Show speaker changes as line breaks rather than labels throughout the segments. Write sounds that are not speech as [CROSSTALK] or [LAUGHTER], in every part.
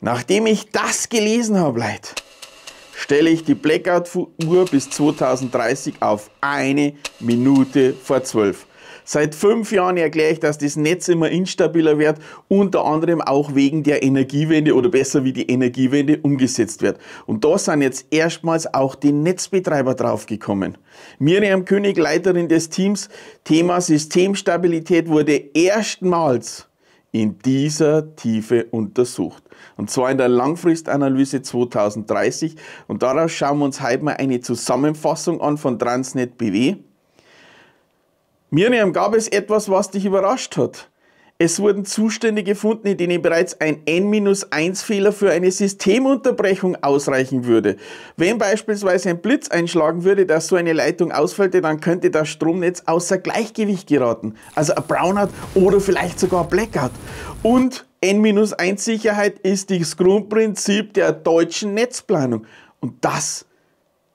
Nachdem ich das gelesen habe, Leute, stelle ich die Blackout-Uhr bis 2030 auf eine Minute vor zwölf. Seit fünf Jahren erkläre ich, dass das Netz immer instabiler wird, unter anderem auch wegen der Energiewende oder besser wie die Energiewende umgesetzt wird. Und da sind jetzt erstmals auch die Netzbetreiber draufgekommen. Miriam König, Leiterin des Teams, Thema Systemstabilität wurde erstmals in dieser Tiefe untersucht. Und zwar in der Langfristanalyse 2030. Und daraus schauen wir uns heute mal eine Zusammenfassung an von Transnet BW. Miriam, gab es etwas, was dich überrascht hat? Es wurden Zustände gefunden, in denen bereits ein N-1-Fehler für eine Systemunterbrechung ausreichen würde. Wenn beispielsweise ein Blitz einschlagen würde, dass so eine Leitung ausfällte, dann könnte das Stromnetz außer Gleichgewicht geraten. Also ein Brownout oder vielleicht sogar ein Blackout. Und N-1 Sicherheit ist das Grundprinzip der deutschen Netzplanung. Und das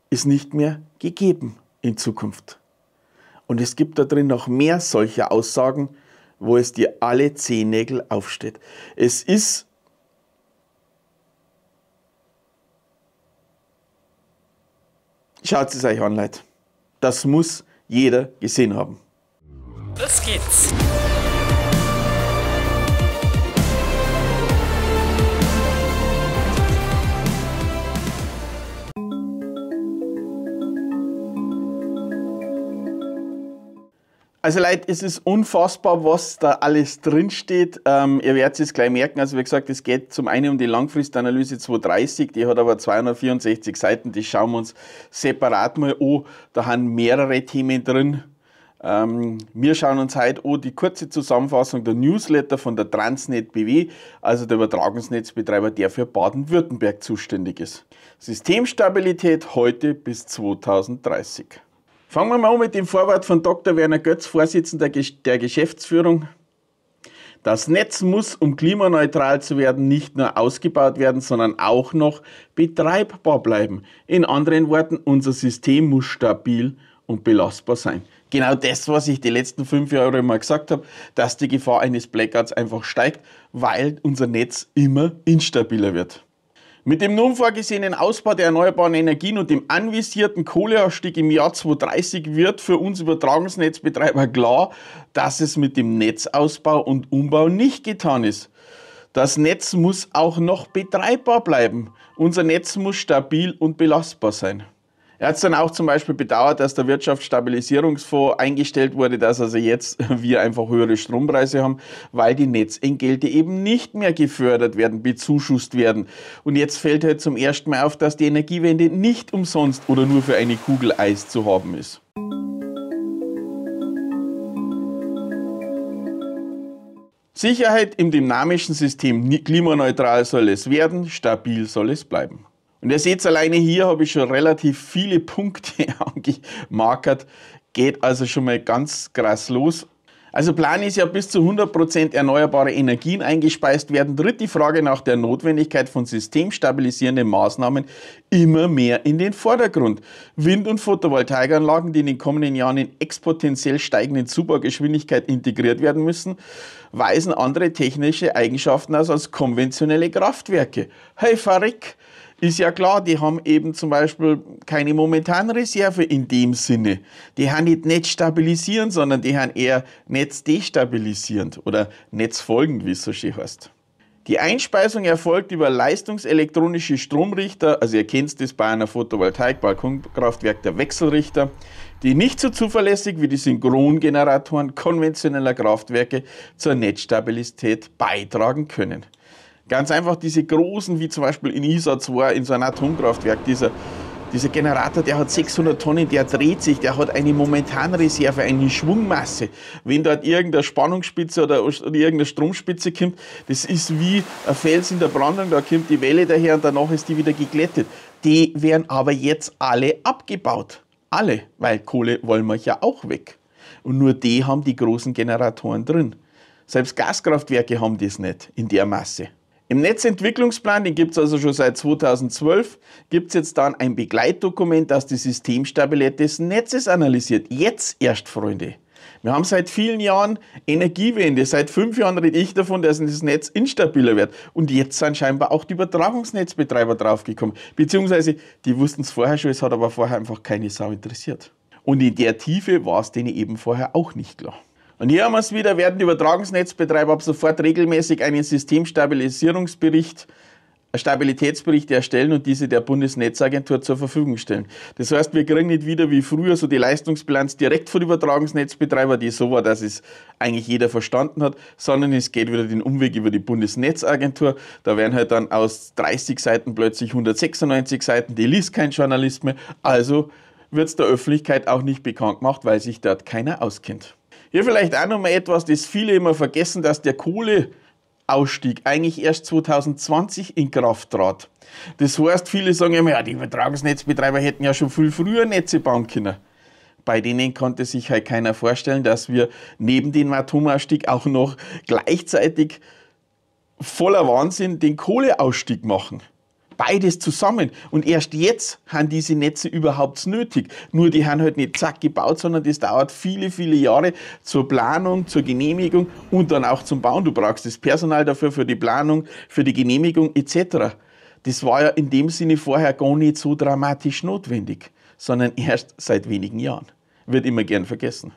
ist nicht mehr gegeben in Zukunft. Und es gibt da drin noch mehr solcher Aussagen, wo es dir alle Zehennägel aufsteht. Es ist Schaut es euch an, Leute. Das muss jeder gesehen haben. Los geht's! Also Leute, es ist unfassbar, was da alles drinsteht. Ähm, ihr werdet es gleich merken. Also wie gesagt, es geht zum einen um die Langfristanalyse 230, die hat aber 264 Seiten. Die schauen wir uns separat mal an. Da haben mehrere Themen drin. Ähm, wir schauen uns heute an die kurze Zusammenfassung der Newsletter von der Transnet BW, also der Übertragungsnetzbetreiber, der für Baden-Württemberg zuständig ist. Systemstabilität heute bis 2030. Fangen wir mal an mit dem Vorwort von Dr. Werner Götz, Vorsitzender der Geschäftsführung. Das Netz muss, um klimaneutral zu werden, nicht nur ausgebaut werden, sondern auch noch betreibbar bleiben. In anderen Worten, unser System muss stabil und belastbar sein. Genau das, was ich die letzten fünf Jahre immer gesagt habe, dass die Gefahr eines Blackouts einfach steigt, weil unser Netz immer instabiler wird. Mit dem nun vorgesehenen Ausbau der erneuerbaren Energien und dem anvisierten Kohleausstieg im Jahr 2030 wird für uns Übertragungsnetzbetreiber klar, dass es mit dem Netzausbau und Umbau nicht getan ist. Das Netz muss auch noch betreibbar bleiben. Unser Netz muss stabil und belastbar sein. Er hat es dann auch zum Beispiel bedauert, dass der Wirtschaftsstabilisierungsfonds eingestellt wurde, dass also jetzt [LAUGHS] wir einfach höhere Strompreise haben, weil die Netzentgelte eben nicht mehr gefördert werden, bezuschusst werden. Und jetzt fällt halt zum ersten Mal auf, dass die Energiewende nicht umsonst oder nur für eine Kugel Eis zu haben ist. Sicherheit im dynamischen System klimaneutral soll es werden, stabil soll es bleiben. Und ihr seht alleine hier habe ich schon relativ viele Punkte [LAUGHS] angemarkert. Geht also schon mal ganz krass los. Also Plan ist ja bis zu 100% erneuerbare Energien eingespeist werden. Tritt die Frage nach der Notwendigkeit von systemstabilisierenden Maßnahmen immer mehr in den Vordergrund. Wind- und Photovoltaikanlagen, die in den kommenden Jahren in exponentiell steigenden Supergeschwindigkeit integriert werden müssen, weisen andere technische Eigenschaften aus als konventionelle Kraftwerke. Hey Farik, ist ja klar, die haben eben zum Beispiel keine momentane Reserve in dem Sinne. Die haben nicht Netz stabilisieren, sondern die haben eher Netz destabilisierend oder Netz folgend, wie es so schön heißt. Die Einspeisung erfolgt über leistungselektronische Stromrichter, also ihr kennt das bei einer Photovoltaik-Balkonkraftwerk der Wechselrichter, die nicht so zuverlässig wie die Synchrongeneratoren konventioneller Kraftwerke zur Netzstabilität beitragen können. Ganz einfach diese großen, wie zum Beispiel in ISA 2, in so einem Atomkraftwerk, dieser, dieser Generator, der hat 600 Tonnen, der dreht sich, der hat eine Momentanreserve, eine Schwungmasse. Wenn dort irgendeine Spannungsspitze oder, oder irgendeine Stromspitze kommt, das ist wie ein Fels in der Brandung, da kommt die Welle daher und danach ist die wieder geglättet. Die werden aber jetzt alle abgebaut. Alle, weil Kohle wollen wir ja auch weg. Und nur die haben die großen Generatoren drin. Selbst Gaskraftwerke haben das nicht in der Masse. Im Netzentwicklungsplan, den gibt es also schon seit 2012, gibt es jetzt dann ein Begleitdokument, das die Systemstabilität des Netzes analysiert. Jetzt erst, Freunde. Wir haben seit vielen Jahren Energiewende. Seit fünf Jahren rede ich davon, dass das Netz instabiler wird. Und jetzt sind scheinbar auch die Übertragungsnetzbetreiber draufgekommen. Beziehungsweise, die wussten es vorher schon, es hat aber vorher einfach keine Sau interessiert. Und in der Tiefe war es denen eben vorher auch nicht klar. Und hier haben wir es wieder, werden die Übertragungsnetzbetreiber ab sofort regelmäßig einen Systemstabilisierungsbericht, Stabilitätsbericht erstellen und diese der Bundesnetzagentur zur Verfügung stellen. Das heißt, wir kriegen nicht wieder wie früher so die Leistungsbilanz direkt von Übertragungsnetzbetreiber, die so war, dass es eigentlich jeder verstanden hat, sondern es geht wieder den Umweg über die Bundesnetzagentur. Da werden halt dann aus 30 Seiten plötzlich 196 Seiten, die liest kein Journalist mehr. Also wird es der Öffentlichkeit auch nicht bekannt gemacht, weil sich dort keiner auskennt. Hier vielleicht auch nochmal etwas, das viele immer vergessen, dass der Kohleausstieg eigentlich erst 2020 in Kraft trat. Das heißt, viele sagen immer, ja, die Übertragungsnetzbetreiber hätten ja schon viel früher Netze bauen können. Bei denen konnte sich halt keiner vorstellen, dass wir neben dem Atomausstieg auch noch gleichzeitig voller Wahnsinn den Kohleausstieg machen beides zusammen. Und erst jetzt haben diese Netze überhaupt nötig. Nur die haben halt nicht zack gebaut, sondern das dauert viele, viele Jahre zur Planung, zur Genehmigung und dann auch zum Bauen. Du brauchst das Personal dafür, für die Planung, für die Genehmigung etc. Das war ja in dem Sinne vorher gar nicht so dramatisch notwendig, sondern erst seit wenigen Jahren. Wird immer gern vergessen.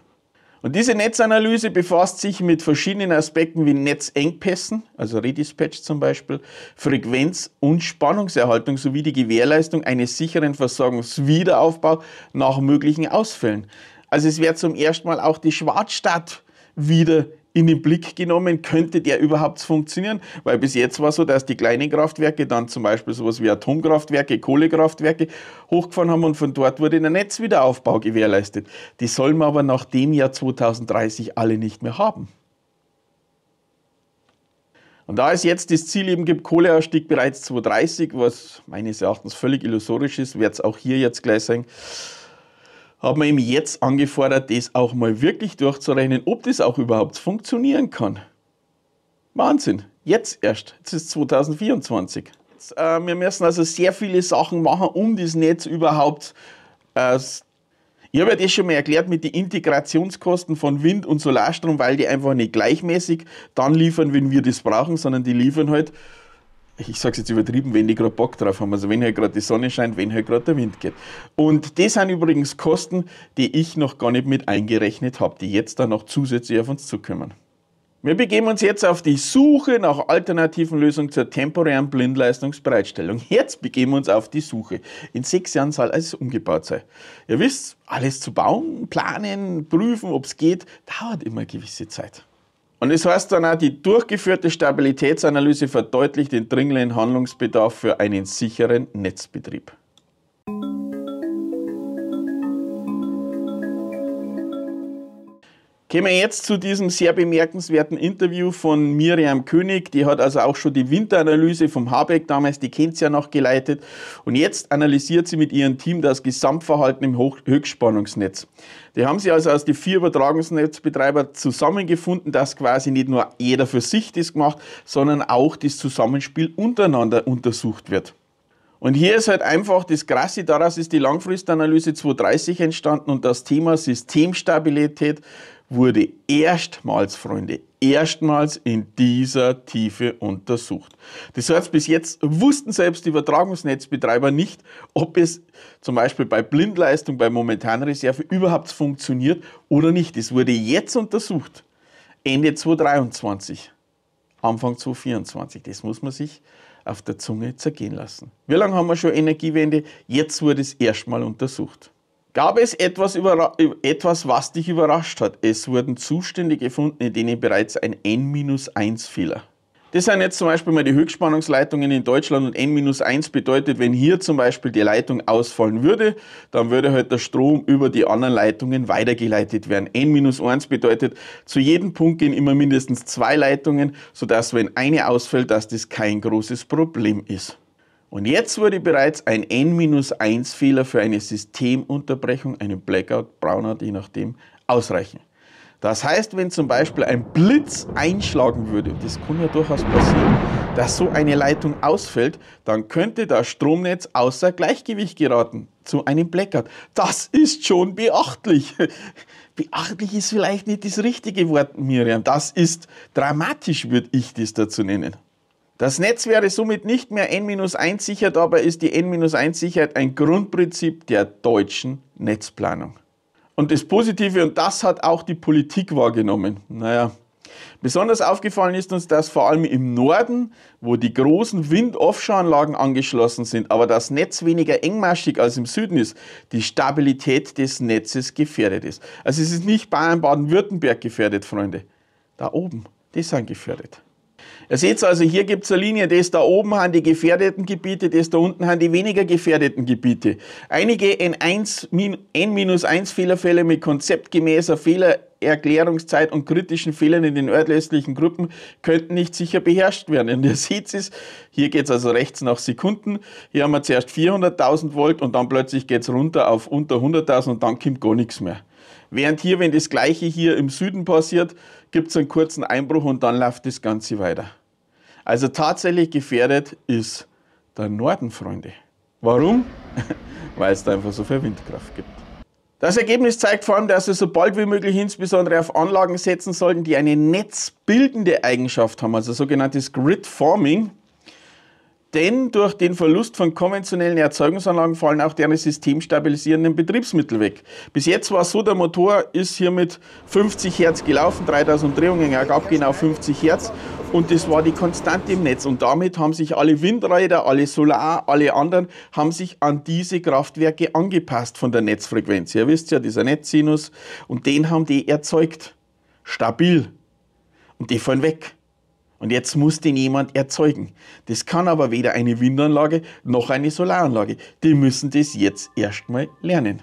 Und diese Netzanalyse befasst sich mit verschiedenen Aspekten wie Netzengpässen, also Redispatch zum Beispiel, Frequenz- und Spannungserhaltung sowie die Gewährleistung eines sicheren Versorgungswiederaufbaus nach möglichen Ausfällen. Also es wäre zum ersten Mal auch die Schwarzstadt wieder in den Blick genommen, könnte der überhaupt funktionieren? Weil bis jetzt war es so, dass die kleinen Kraftwerke dann zum Beispiel sowas wie Atomkraftwerke, Kohlekraftwerke hochgefahren haben und von dort wurde der Netzwiederaufbau gewährleistet. Die sollen wir aber nach dem Jahr 2030 alle nicht mehr haben. Und da es jetzt das Ziel eben gibt, Kohleausstieg bereits 2030, was meines Erachtens völlig illusorisch ist, wird es auch hier jetzt gleich sein, hat man ihm jetzt angefordert, das auch mal wirklich durchzurechnen, ob das auch überhaupt funktionieren kann. Wahnsinn, jetzt erst, jetzt ist 2024. Jetzt, äh, wir müssen also sehr viele Sachen machen, um das Netz überhaupt äh, ich habe ja das schon mal erklärt mit den Integrationskosten von Wind- und Solarstrom, weil die einfach nicht gleichmäßig dann liefern, wenn wir das brauchen, sondern die liefern halt ich sage es jetzt übertrieben, wenn die gerade Bock drauf haben. Also wenn hier halt gerade die Sonne scheint, wenn hier halt gerade der Wind geht. Und das sind übrigens Kosten, die ich noch gar nicht mit eingerechnet habe, die jetzt dann noch zusätzlich auf uns zukommen. Wir begeben uns jetzt auf die Suche nach alternativen Lösungen zur temporären Blindleistungsbereitstellung. Jetzt begeben wir uns auf die Suche. In sechs Jahren soll alles umgebaut sein. Ihr wisst, alles zu bauen, planen, prüfen, ob es geht, dauert immer eine gewisse Zeit. Und es heißt dann auch, die durchgeführte Stabilitätsanalyse verdeutlicht den dringenden Handlungsbedarf für einen sicheren Netzbetrieb. Kommen wir jetzt zu diesem sehr bemerkenswerten Interview von Miriam König. Die hat also auch schon die Winteranalyse vom Habeck damals, die kennt sie ja noch geleitet. Und jetzt analysiert sie mit ihrem Team das Gesamtverhalten im Hoch Höchstspannungsnetz. Die haben sie also aus den vier Übertragungsnetzbetreiber zusammengefunden, dass quasi nicht nur jeder für sich das gemacht, sondern auch das Zusammenspiel untereinander untersucht wird. Und hier ist halt einfach das Krasse, daraus ist die Langfristanalyse 230 entstanden und das Thema Systemstabilität wurde erstmals, Freunde, erstmals in dieser Tiefe untersucht. Das heißt, bis jetzt wussten selbst die Übertragungsnetzbetreiber nicht, ob es zum Beispiel bei Blindleistung, bei momentaner Reserve überhaupt funktioniert oder nicht. Es wurde jetzt untersucht. Ende 2023, Anfang 2024. Das muss man sich auf der Zunge zergehen lassen. Wie lange haben wir schon Energiewende? Jetzt wurde es erstmal untersucht. Gab es etwas, etwas, was dich überrascht hat? Es wurden Zustände gefunden, in denen bereits ein N-1-Fehler. Das sind jetzt zum Beispiel mal die Höchstspannungsleitungen in Deutschland und N-1 bedeutet, wenn hier zum Beispiel die Leitung ausfallen würde, dann würde halt der Strom über die anderen Leitungen weitergeleitet werden. N-1 bedeutet, zu jedem Punkt gehen immer mindestens zwei Leitungen, sodass wenn eine ausfällt, dass das kein großes Problem ist. Und jetzt wurde bereits ein N-1-Fehler für eine Systemunterbrechung, einen Blackout, Brownout, je nachdem, ausreichen. Das heißt, wenn zum Beispiel ein Blitz einschlagen würde, das kann ja durchaus passieren, dass so eine Leitung ausfällt, dann könnte das Stromnetz außer Gleichgewicht geraten zu einem Blackout. Das ist schon beachtlich. [LAUGHS] Beachtlich ist vielleicht nicht das richtige Wort, Miriam. Das ist dramatisch, würde ich das dazu nennen. Das Netz wäre somit nicht mehr n-1 sicher, dabei ist die n-1 Sicherheit ein Grundprinzip der deutschen Netzplanung. Und das Positive, und das hat auch die Politik wahrgenommen. Naja, Besonders aufgefallen ist uns dass vor allem im Norden, wo die großen Wind-Offshore-Anlagen angeschlossen sind, aber das Netz weniger engmaschig als im Süden ist, die Stabilität des Netzes gefährdet ist. Also es ist nicht Bayern, Baden-Württemberg gefährdet, Freunde. Da oben, die sind gefährdet. Ihr seht also, hier gibt es eine Linie, das da oben haben die gefährdeten Gebiete, das da unten haben die weniger gefährdeten Gebiete. Einige N-1-Fehlerfälle mit konzeptgemäßer Fehlererklärungszeit und kritischen Fehlern in den örtlichen Gruppen könnten nicht sicher beherrscht werden. Und ihr seht es, hier geht es also rechts nach Sekunden. Hier haben wir zuerst 400.000 Volt und dann plötzlich geht es runter auf unter 100.000 und dann kommt gar nichts mehr. Während hier, wenn das gleiche hier im Süden passiert, gibt es einen kurzen Einbruch und dann läuft das Ganze weiter. Also tatsächlich gefährdet ist der Norden, Freunde. Warum? [LAUGHS] Weil es da einfach so viel Windkraft gibt. Das Ergebnis zeigt vor allem, dass wir so bald wie möglich insbesondere auf Anlagen setzen sollten, die eine netzbildende Eigenschaft haben, also sogenanntes Grid Forming. Denn durch den Verlust von konventionellen Erzeugungsanlagen fallen auch deren systemstabilisierenden Betriebsmittel weg. Bis jetzt war es so, der Motor ist hier mit 50 Hertz gelaufen, 3000 Umdrehungen ergab genau 50 Hertz und das war die Konstante im Netz. Und damit haben sich alle Windräder, alle Solar, alle anderen haben sich an diese Kraftwerke angepasst von der Netzfrequenz. Ihr wisst ja, dieser Netzsinus und den haben die erzeugt. Stabil. Und die fallen weg. Und jetzt muss den jemand erzeugen. Das kann aber weder eine Windanlage noch eine Solaranlage. Die müssen das jetzt erstmal lernen.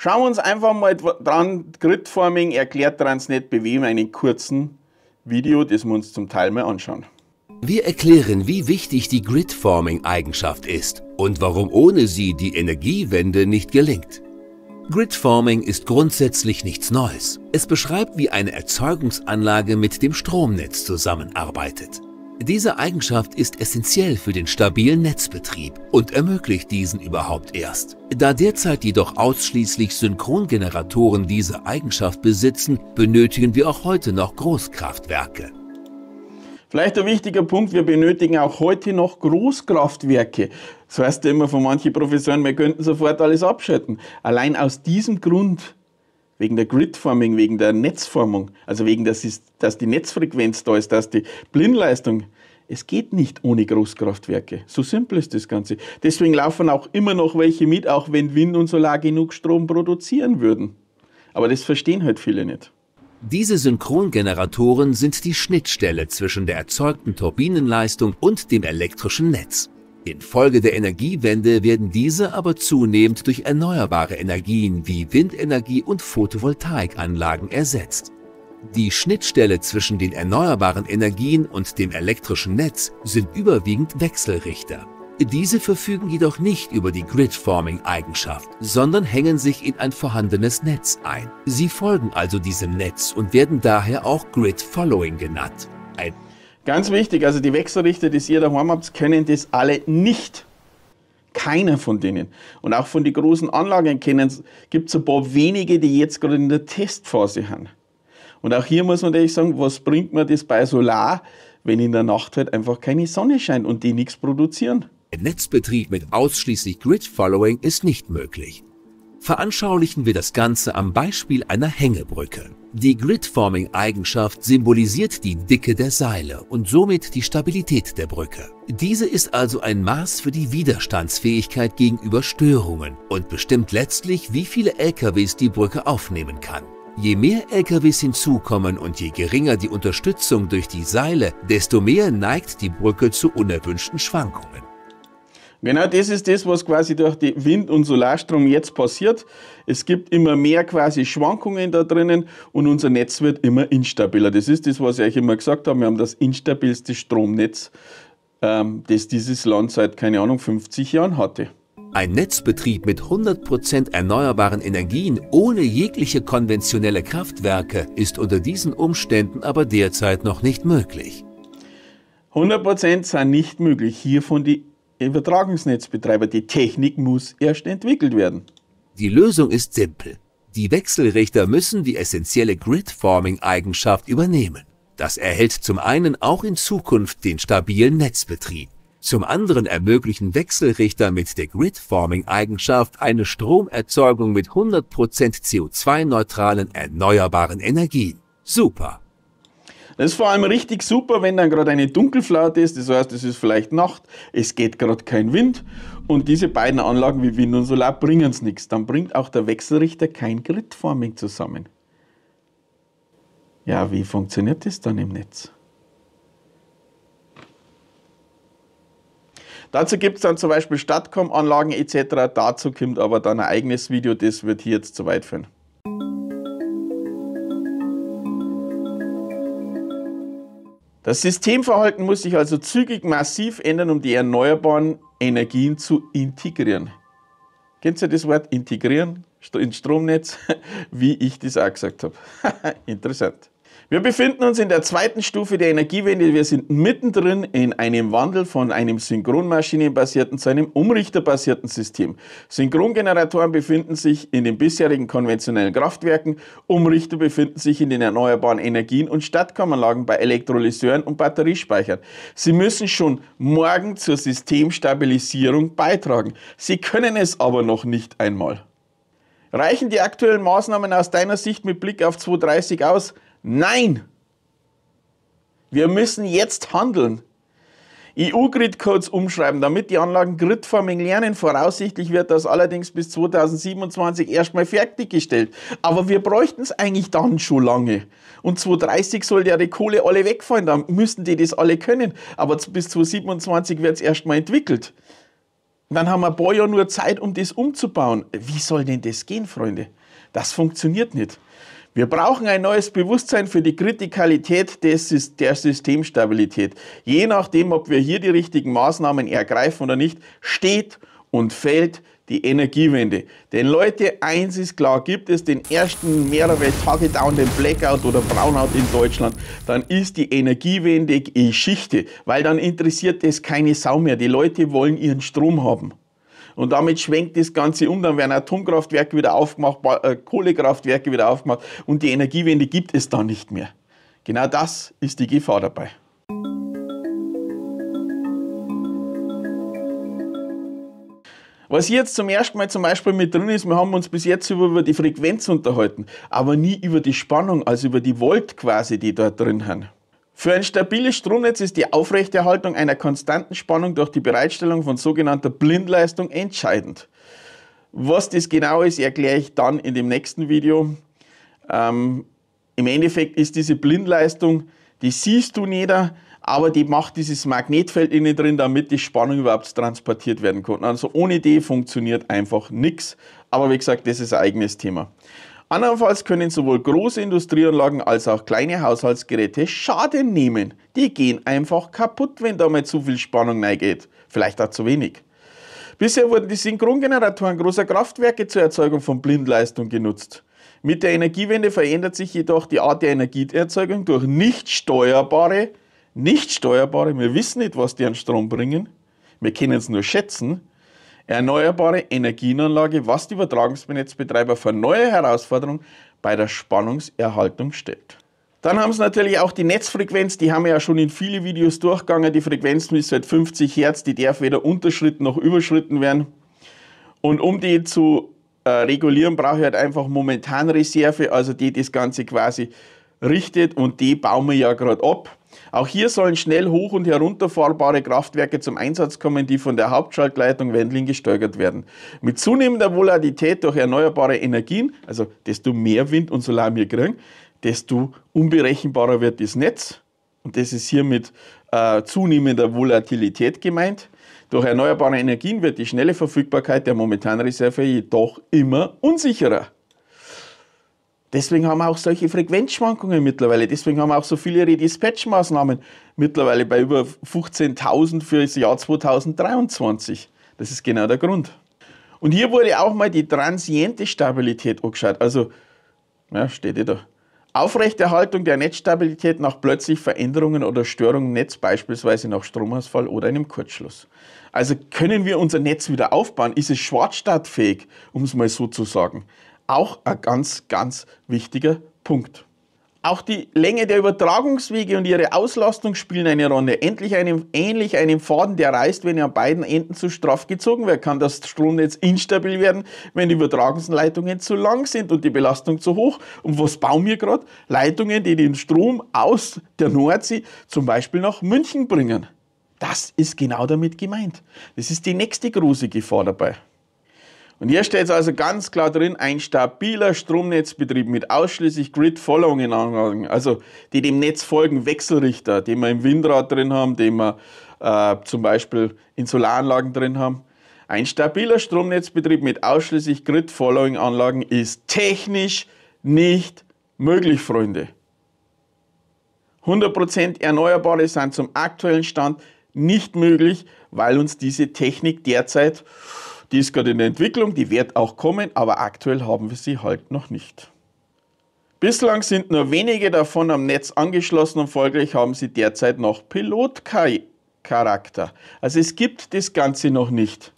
Schauen wir uns einfach mal dran. Gridforming erklärt Transnet BW einen kurzen Video, das wir uns zum Teil mal anschauen.
Wir erklären, wie wichtig die Gridforming-Eigenschaft ist und warum ohne sie die Energiewende nicht gelingt. Gridforming ist grundsätzlich nichts Neues. Es beschreibt, wie eine Erzeugungsanlage mit dem Stromnetz zusammenarbeitet. Diese Eigenschaft ist essentiell für den stabilen Netzbetrieb und ermöglicht diesen überhaupt erst. Da derzeit jedoch ausschließlich Synchrongeneratoren diese Eigenschaft besitzen, benötigen wir auch heute noch Großkraftwerke.
Vielleicht ein wichtiger Punkt, wir benötigen auch heute noch Großkraftwerke. Das heißt ja immer von manchen Professoren, wir könnten sofort alles abschalten. Allein aus diesem Grund, wegen der Gridforming, wegen der Netzformung, also wegen, dass, dass die Netzfrequenz da ist, dass die Blindleistung es geht nicht ohne Großkraftwerke. So simpel ist das Ganze. Deswegen laufen auch immer noch welche mit, auch wenn Wind und Solar genug Strom produzieren würden. Aber das verstehen halt viele nicht. Diese Synchrongeneratoren
sind die Schnittstelle zwischen der erzeugten Turbinenleistung und dem elektrischen Netz. Infolge der Energiewende werden diese aber zunehmend durch erneuerbare Energien wie Windenergie und Photovoltaikanlagen ersetzt. Die Schnittstelle zwischen den erneuerbaren Energien und dem elektrischen Netz sind überwiegend Wechselrichter. Diese verfügen jedoch nicht über die Grid-Forming-Eigenschaft, sondern hängen sich in ein vorhandenes Netz ein. Sie folgen also diesem Netz und werden daher auch
Grid-Following genannt. Ein Ganz wichtig, also die Wechselrichter, die ihr daheim habt, können das alle nicht. Keiner von denen. Und auch von den großen Anlagen kennen gibt es ein paar wenige, die jetzt gerade in der Testphase haben. Und auch hier muss man natürlich sagen, was bringt mir das bei Solar, wenn in der Nacht halt einfach keine Sonne scheint und die nichts produzieren? Ein Netzbetrieb mit ausschließlich Grid-Following ist nicht möglich.
Veranschaulichen wir das Ganze am Beispiel einer Hängebrücke. Die Grid-Forming-Eigenschaft symbolisiert die Dicke der Seile und somit die Stabilität der Brücke. Diese ist also ein Maß für die Widerstandsfähigkeit gegenüber Störungen und bestimmt letztlich, wie viele LKWs die Brücke aufnehmen kann. Je mehr LKWs hinzukommen und je geringer die Unterstützung durch die Seile, desto mehr neigt die Brücke zu unerwünschten
Schwankungen. Genau das ist das, was quasi durch die Wind- und Solarstrom jetzt passiert. Es gibt immer mehr quasi Schwankungen da drinnen und unser Netz wird immer instabiler. Das ist das, was ich euch immer gesagt habe. Wir haben das instabilste Stromnetz, ähm, das dieses Land seit, keine Ahnung, 50 Jahren hatte. Ein Netzbetrieb mit 100% erneuerbaren
Energien ohne jegliche konventionelle Kraftwerke ist unter diesen Umständen
aber derzeit noch nicht möglich. 100% sind nicht möglich. Hiervon die Übertragungsnetzbetreiber. Die Technik muss erst entwickelt werden. Die Lösung
ist simpel. Die Wechselrichter müssen die essentielle Grid-Forming-Eigenschaft übernehmen. Das erhält zum einen auch in Zukunft den stabilen Netzbetrieb. Zum anderen ermöglichen Wechselrichter mit der Grid-Forming-Eigenschaft eine Stromerzeugung mit
100% CO2-neutralen erneuerbaren Energien. Super! Das ist vor allem richtig super, wenn dann gerade eine Dunkelflaute ist, das heißt, es ist vielleicht Nacht, es geht gerade kein Wind und diese beiden Anlagen wie Wind und Solar bringen es nichts. Dann bringt auch der Wechselrichter kein Gridforming zusammen. Ja, wie funktioniert das dann im Netz? Dazu gibt es dann zum Beispiel Stadtcom-Anlagen etc. Dazu kommt aber dann ein eigenes Video, das wird hier jetzt zu weit führen. Das Systemverhalten muss sich also zügig massiv ändern, um die erneuerbaren Energien zu integrieren. Kennt ihr das Wort integrieren ins Stromnetz, [LAUGHS] wie ich das auch gesagt habe? [LAUGHS] Interessant. Wir befinden uns in der zweiten Stufe der Energiewende. Wir sind mittendrin in einem Wandel von einem synchronmaschinenbasierten zu einem umrichterbasierten System. Synchrongeneratoren befinden sich in den bisherigen konventionellen Kraftwerken, Umrichter befinden sich in den erneuerbaren Energien und Stadtkammerlagen bei Elektrolyseuren und Batteriespeichern. Sie müssen schon morgen zur Systemstabilisierung beitragen. Sie können es aber noch nicht einmal. Reichen die aktuellen Maßnahmen aus deiner Sicht mit Blick auf 2030 aus? Nein! Wir müssen jetzt handeln. EU-Grid-Codes umschreiben, damit die Anlagen gridforming lernen. Voraussichtlich wird das allerdings bis 2027 erstmal fertiggestellt. Aber wir bräuchten es eigentlich dann schon lange. Und 2030 soll ja die Kohle alle wegfallen, dann müssten die das alle können. Aber bis 2027 wird es erstmal entwickelt. dann haben wir ein paar Jahre nur Zeit, um das umzubauen. Wie soll denn das gehen, Freunde? Das funktioniert nicht. Wir brauchen ein neues Bewusstsein für die Kritikalität des, der Systemstabilität. Je nachdem, ob wir hier die richtigen Maßnahmen ergreifen oder nicht, steht und fällt die Energiewende. Denn Leute, eins ist klar, gibt es den ersten mehrere Tage down, den Blackout oder Brownout in Deutschland, dann ist die Energiewende Geschichte, weil dann interessiert es keine Sau mehr. Die Leute wollen ihren Strom haben. Und damit schwenkt das Ganze um, dann werden Atomkraftwerke wieder aufgemacht, äh, Kohlekraftwerke wieder aufgemacht und die Energiewende gibt es dann nicht mehr. Genau das ist die Gefahr dabei. Was jetzt zum ersten Mal zum Beispiel mit drin ist, wir haben uns bis jetzt über die Frequenz unterhalten, aber nie über die Spannung, also über die Volt quasi, die dort drin haben. Für ein stabiles Stromnetz ist die Aufrechterhaltung einer konstanten Spannung durch die Bereitstellung von sogenannter Blindleistung entscheidend. Was das genau ist, erkläre ich dann in dem nächsten Video. Ähm, Im Endeffekt ist diese Blindleistung, die siehst du nicht, aber die macht dieses Magnetfeld innen drin, damit die Spannung überhaupt transportiert werden kann. Also ohne die funktioniert einfach nichts. Aber wie gesagt, das ist ein eigenes Thema. Andernfalls können sowohl große Industrieanlagen als auch kleine Haushaltsgeräte Schaden nehmen. Die gehen einfach kaputt, wenn da mal zu viel Spannung reingeht. Vielleicht auch zu wenig. Bisher wurden die Synchrongeneratoren großer Kraftwerke zur Erzeugung von Blindleistung genutzt. Mit der Energiewende verändert sich jedoch die Art der Energieerzeugung durch nicht steuerbare, nicht steuerbare, wir wissen nicht, was die an Strom bringen, wir können es nur schätzen, Erneuerbare Energienanlage, was die Übertragungsnetzbetreiber vor neue Herausforderungen bei der Spannungserhaltung stellt. Dann haben sie natürlich auch die Netzfrequenz, die haben wir ja schon in vielen Videos durchgegangen. Die Frequenz ist seit 50 Hertz, die darf weder unterschritten noch überschritten werden. Und um die zu äh, regulieren, brauche ich halt einfach momentan Reserve, also die das Ganze quasi richtet und die bauen wir ja gerade ab. Auch hier sollen schnell hoch- und herunterfahrbare Kraftwerke zum Einsatz kommen, die von der Hauptschaltleitung Wendling gesteuert werden. Mit zunehmender Volatilität durch erneuerbare Energien, also desto mehr Wind und Solar wir kriegen, desto unberechenbarer wird das Netz. Und das ist hier mit äh, zunehmender Volatilität gemeint. Durch erneuerbare Energien wird die schnelle Verfügbarkeit der momentanen Reserve jedoch immer unsicherer. Deswegen haben wir auch solche Frequenzschwankungen mittlerweile. Deswegen haben wir auch so viele Redispatch-Maßnahmen mittlerweile bei über 15.000 für das Jahr 2023. Das ist genau der Grund. Und hier wurde auch mal die transiente Stabilität angeschaut. Also, ja, steht ja eh da. Aufrechterhaltung der Netzstabilität nach plötzlich Veränderungen oder Störungen im Netz, beispielsweise nach Stromausfall oder einem Kurzschluss. Also können wir unser Netz wieder aufbauen? Ist es schwarzstartfähig, um es mal so zu sagen? auch ein ganz, ganz wichtiger Punkt. Auch die Länge der Übertragungswege und ihre Auslastung spielen eine Rolle. Endlich einem, ähnlich einem Faden, der reißt, wenn er an beiden Enden zu straff gezogen wird, kann das Stromnetz instabil werden, wenn die Übertragungsleitungen zu lang sind und die Belastung zu hoch. Und was bauen wir gerade? Leitungen, die den Strom aus der Nordsee zum Beispiel nach München bringen. Das ist genau damit gemeint. Das ist die nächste große Gefahr dabei. Und hier steht es also ganz klar drin, ein stabiler Stromnetzbetrieb mit ausschließlich Grid-Following-Anlagen, also die dem Netz folgen Wechselrichter, den wir im Windrad drin haben, den wir äh, zum Beispiel in Solaranlagen drin haben. Ein stabiler Stromnetzbetrieb mit ausschließlich Grid-Following-Anlagen ist technisch nicht möglich, Freunde. 100% Erneuerbare sind zum aktuellen Stand nicht möglich, weil uns diese Technik derzeit die ist gerade in der Entwicklung, die wird auch kommen, aber aktuell haben wir sie halt noch nicht. Bislang sind nur wenige davon am Netz angeschlossen und folglich haben sie derzeit noch Pilotcharakter. Also es gibt das Ganze noch nicht.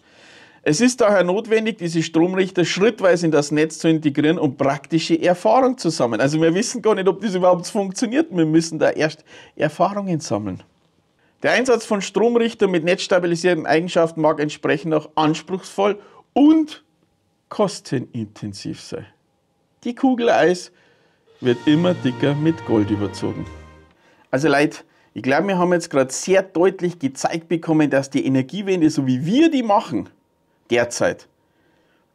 Es ist daher notwendig, diese Stromrichter schrittweise in das Netz zu integrieren und praktische Erfahrung zu sammeln. Also wir wissen gar nicht, ob das überhaupt funktioniert. Wir müssen da erst Erfahrungen sammeln. Der Einsatz von Stromrichtern mit netzstabilisierenden Eigenschaften mag entsprechend auch anspruchsvoll und kostenintensiv sein. Die Kugel Eis wird immer dicker mit Gold überzogen. Also Leute, ich glaube, wir haben jetzt gerade sehr deutlich gezeigt bekommen, dass die Energiewende, so wie wir die machen, derzeit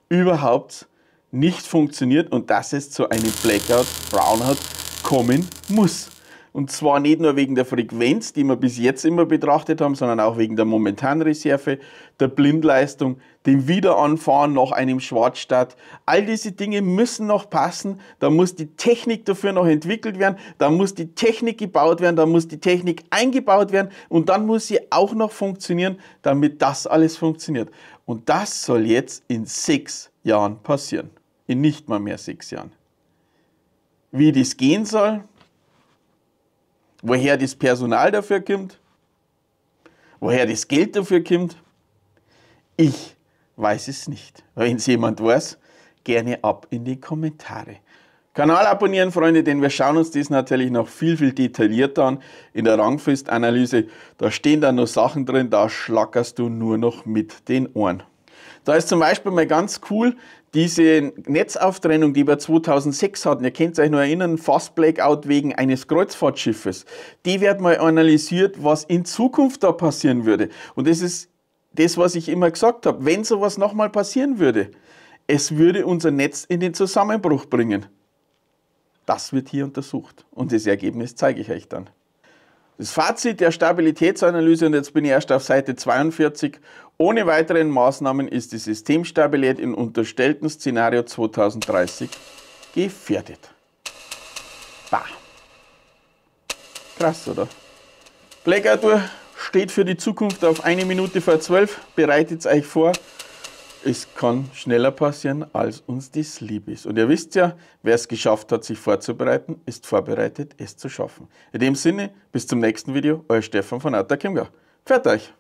überhaupt nicht funktioniert und dass es zu einem Blackout, Brownout kommen muss. Und zwar nicht nur wegen der Frequenz, die wir bis jetzt immer betrachtet haben, sondern auch wegen der momentanen Reserve, der Blindleistung, dem Wiederanfahren nach einem Schwarzstart. All diese Dinge müssen noch passen. Da muss die Technik dafür noch entwickelt werden. Da muss die Technik gebaut werden. Da muss die Technik eingebaut werden. Und dann muss sie auch noch funktionieren, damit das alles funktioniert. Und das soll jetzt in sechs Jahren passieren. In nicht mal mehr sechs Jahren. Wie das gehen soll, woher das Personal dafür kommt, woher das Geld dafür kommt. Ich weiß es nicht. Wenn es jemand weiß, gerne ab in die Kommentare. Kanal abonnieren, Freunde, denn wir schauen uns das natürlich noch viel, viel detaillierter an in der Rangfist-Analyse. Da stehen dann noch Sachen drin, da schlackerst du nur noch mit den Ohren. Da ist zum Beispiel mal ganz cool diese Netzauftrennung, die wir 2006 hatten. Ihr könnt euch noch erinnern, Fast Blackout wegen eines Kreuzfahrtschiffes. Die wird mal analysiert, was in Zukunft da passieren würde. Und das ist das, was ich immer gesagt habe. Wenn sowas nochmal passieren würde, es würde unser Netz in den Zusammenbruch bringen. Das wird hier untersucht und das Ergebnis zeige ich euch dann. Das Fazit der Stabilitätsanalyse, und jetzt bin ich erst auf Seite 42, ohne weiteren Maßnahmen ist die Systemstabilität im unterstellten Szenario 2030 gefährdet. Bah. Krass, oder? Blackout steht für die Zukunft auf eine Minute vor 12. Bereitet euch vor es kann schneller passieren, als uns das lieb ist. Und ihr wisst ja, wer es geschafft hat, sich vorzubereiten, ist vorbereitet, es zu schaffen. In dem Sinne, bis zum nächsten Video, euer Stefan von Atta Kimga. Pfiat euch!